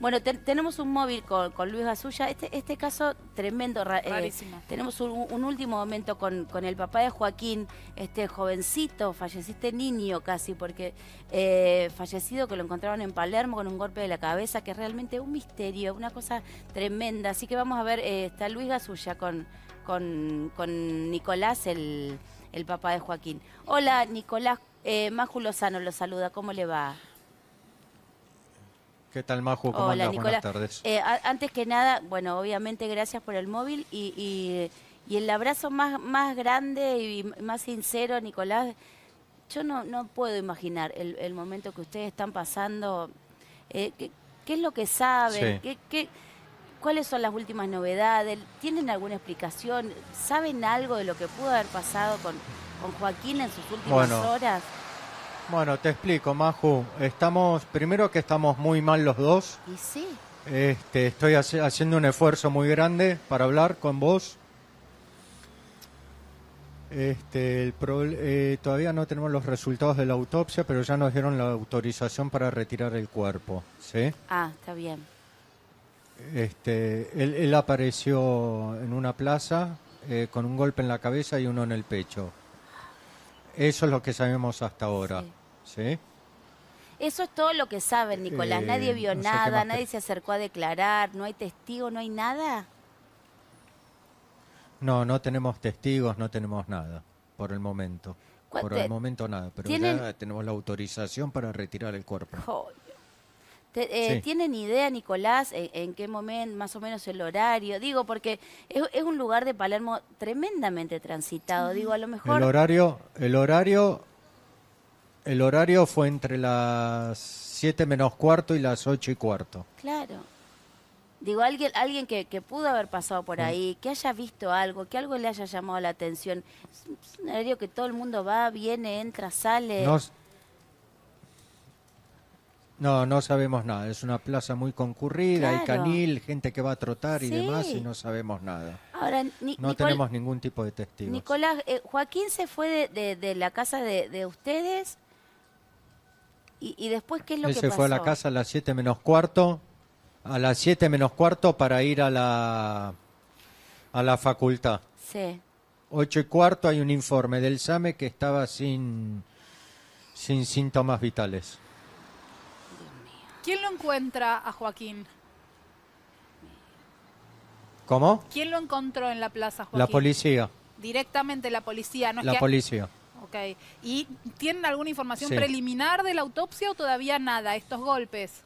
Bueno, tenemos un móvil con, Luis Gasulla. Este, este caso tremendo. Eh, tenemos un, último momento con, el papá de Joaquín, este jovencito, falleciste niño casi, porque eh, fallecido que lo encontraron en Palermo con un golpe de la cabeza, que es realmente un misterio, una cosa tremenda. Así que vamos a ver, eh, está Luis Gasulla con, con, con Nicolás, el, el papá de Joaquín. Hola, Nicolás. Eh, lo saluda, ¿cómo le va? ¿Qué tal, Majo? ¿Cómo Hola, Buenas tardes. Eh, antes que nada, bueno, obviamente gracias por el móvil y, y, el abrazo más, más grande y más sincero, Nicolás. Yo no, no puedo imaginar el, el momento que ustedes están pasando. Eh, ¿qué, es lo que saben? ¿Qué, cuáles son las últimas novedades? ¿Tienen alguna explicación? ¿Saben algo de lo que pudo haber pasado con, con Joaquín en sus últimas horas? Bueno, te explico, Maju. Estamos, primero que estamos muy mal los dos. Y sí. Este, estoy haciendo un esfuerzo muy grande para hablar con vos. Este, el eh, todavía no tenemos los resultados de la autopsia, pero ya nos dieron la autorización para retirar el cuerpo. ¿sí? Ah, está bien. Este, él, apareció en una plaza eh, con un golpe en la cabeza y uno en el pecho. Eso es lo que sabemos hasta ahora. Sí. Eso es todo lo que saben, Nicolás. nadie vio nada, nadie se acercó a declarar, no hay testigo, no hay nada. No, no tenemos testigos, no tenemos nada, por el momento. Por el momento nada, pero tenemos la autorización para retirar el cuerpo. Eh, ¿Tienen idea, Nicolás, en, qué momento, más o menos el horario? Digo, porque es, es un lugar de Palermo tremendamente transitado. Digo, a lo mejor. El horario, el horario el horario fue entre las 7 menos cuarto y las 8 y cuarto. Claro. Digo, alguien, alguien que, pudo haber pasado por ahí, que haya visto algo, que algo le haya llamado la atención. Es un, horario que todo el mundo va, viene, entra, sale. No, no, sabemos nada. Es una plaza muy concurrida, hay canil, gente que va a trotar y demás, y no sabemos nada. Ahora, no tenemos ningún tipo de testigos. Nicolás, eh, Joaquín se fue de, la casa de, de ustedes ¿Y, después qué es lo Él que pasó? se fue a la casa a las 7 menos cuarto, a las 7 menos cuarto para ir a la, a la facultad. Sí. 8 y cuarto hay un informe del SAME que estaba sin, sin síntomas vitales. ¿Quién lo encuentra a Joaquín? ¿Cómo? ¿Quién lo encontró en la plaza, Joaquín? La policía. Directamente la policía, no La policía. Ok. ¿Y tienen alguna información preliminar de la autopsia o todavía nada, estos golpes?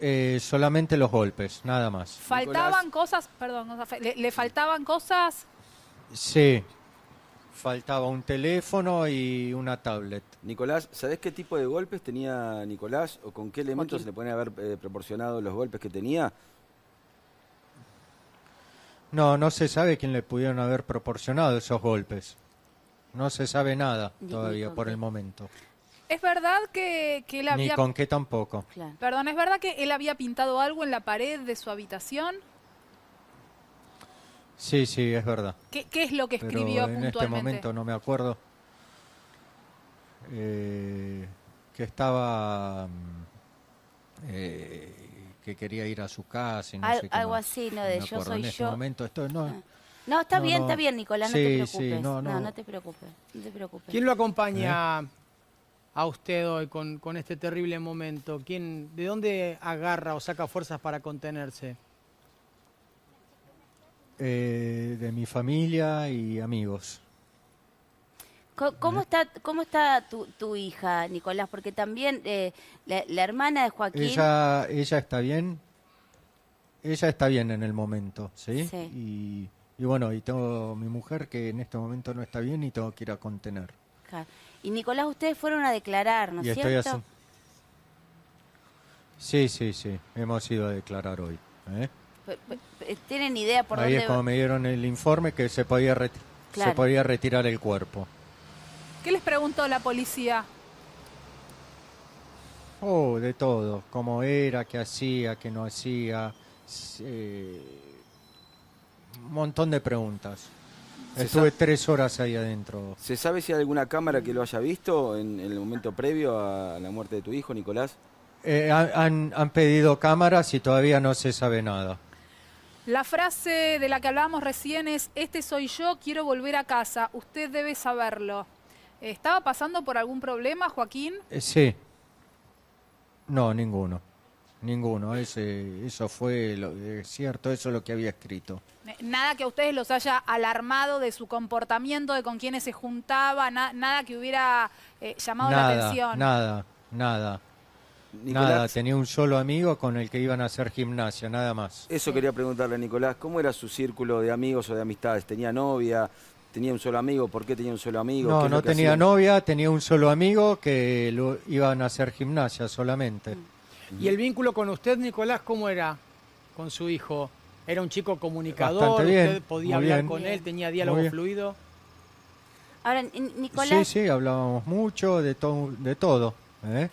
Eh, solamente los golpes, nada más. ¿Faltaban cosas? Perdón, ¿le, faltaban cosas? Sí, faltaba un teléfono y una tablet. Nicolás, ¿sabés qué tipo de golpes tenía Nicolás o con qué elementos se le pueden haber eh, proporcionado los golpes que tenía? No, no se sabe quién le pudieron haber proporcionado esos golpes. No se sabe nada todavía por el momento. Es verdad que, él había... Ni con qué tampoco. Perdón, ¿es verdad que él había pintado algo en la pared de su habitación? Sí, sí, es verdad. ¿Qué, es lo que escribió en este momento no me acuerdo. Eh, que estaba... Mm, eh, que quería ir a su casa y Algo así, no, de yo soy en este momento ah. no... está bien, está bien, Nicolás, no te preocupes. no, no, te preocupes, ¿Quién lo acompaña ¿Eh? a usted hoy con, este terrible momento? ¿Quién, ¿De dónde agarra o saca fuerzas para contenerse? Eh, de mi familia y amigos. ¿Cómo está, cómo está tu, hija, Nicolás? Porque también eh, la, hermana de Joaquín... Ella, ella está bien, ella está bien en el momento, ¿sí? Y, bueno, y tengo mi mujer que en este momento no está bien y tengo que ir a contener. Y Nicolás, ustedes fueron a declarar, ¿no es cierto? Sí, sí, sí, hemos ido a declarar hoy. ¿eh? ¿Tienen idea por Ahí dónde...? es cuando me dieron el informe que se podía, se podía retirar el cuerpo. ¿Qué les preguntó la policía? Oh, de todo. Cómo era, qué hacía, qué no hacía. Eh, un montón de preguntas. Estuve tres horas ahí adentro. ¿Se sabe si hay alguna cámara que lo haya visto en, el momento previo a la muerte de tu hijo, Nicolás? Eh, han, han pedido cámaras y todavía no se sabe nada. La frase de la que hablábamos recién es, este soy yo, quiero volver a casa, usted debe saberlo. ¿Estaba pasando por algún problema, Joaquín? Eh, sí. No, ninguno. Ninguno. Ese, eso fue lo, eh, cierto, eso es lo que había escrito. Nada que a ustedes los haya alarmado de su comportamiento, de con quiénes se juntaba, nada que hubiera eh, llamado la atención. Nada, nada. nada, tenía un solo amigo con el que iban a hacer gimnasia, nada más. Eso quería preguntarle a Nicolás, ¿cómo era su círculo de amigos o de amistades? ¿Tenía novia? tenía un solo amigo, por qué tenía un solo amigo. No, no tenía novia, tenía un solo amigo que lo, iban a hacer gimnasia solamente. Mm. ¿Y el vínculo con usted, Nicolás, cómo era con su hijo? ¿Era un chico comunicador? Bien, ¿Usted podía hablar con él? ¿Tenía diálogo fluido? Ahora, Nicolás... Sí, sí, hablábamos mucho de, de todo. ¿eh?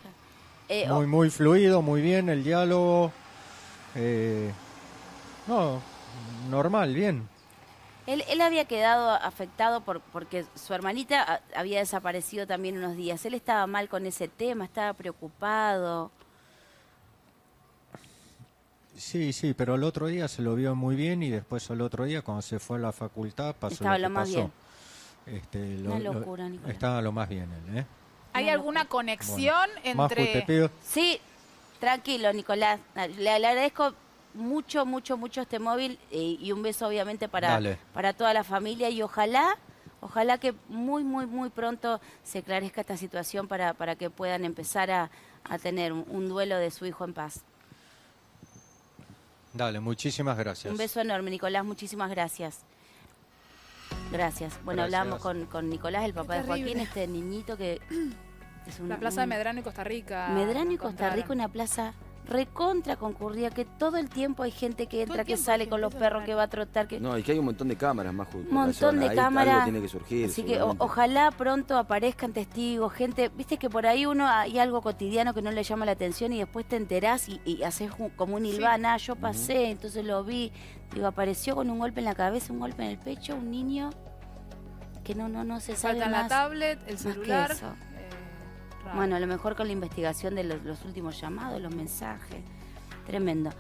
Eh, muy, muy fluido, muy bien el diálogo. Eh, no, normal, bien. Él, había quedado afectado por, porque su hermanita ah, había desaparecido también unos días. Él estaba mal con ese tema, estaba preocupado. Sí, sí, pero el otro día se lo vio muy bien y después el otro día cuando se fue a la facultad pasó estaba lo, más bien. Este, Una locura, Estaba lo más bien él, ¿eh? ¿Hay alguna conexión entre...? Sí, tranquilo, Nicolás. le agradezco mucho, mucho, mucho este móvil eh, y un beso obviamente para, para toda la familia y ojalá, ojalá que muy, muy, muy pronto se clarezca esta situación para, para que puedan empezar a, tener un, duelo de su hijo en paz. Dale, muchísimas gracias. Un beso enorme, Nicolás, muchísimas gracias. Gracias. Bueno, hablamos hablábamos con, Nicolás, el papá de Joaquín, este niñito que... Es un, la plaza de Medrano y Costa Rica. Medrano y Costa Rica, una plaza recontra concurría que todo el tiempo hay gente que entra, que sale con los perros, que va a trotar. Que... No, y que hay un montón de cámaras más Un montón de cámaras. Así que ojalá pronto aparezcan testigos, gente. Viste que por ahí uno hay algo cotidiano que no le llama la atención y después te enterás y, haces como un hilvana. Ah, yo pasé, entonces lo vi. Digo, apareció con un golpe en la cabeza, un golpe en el pecho, un niño que no, no, no se sabe. la tablet, el celular. Bueno, a lo mejor con la investigación de los últimos llamados, los mensajes. Tremendo.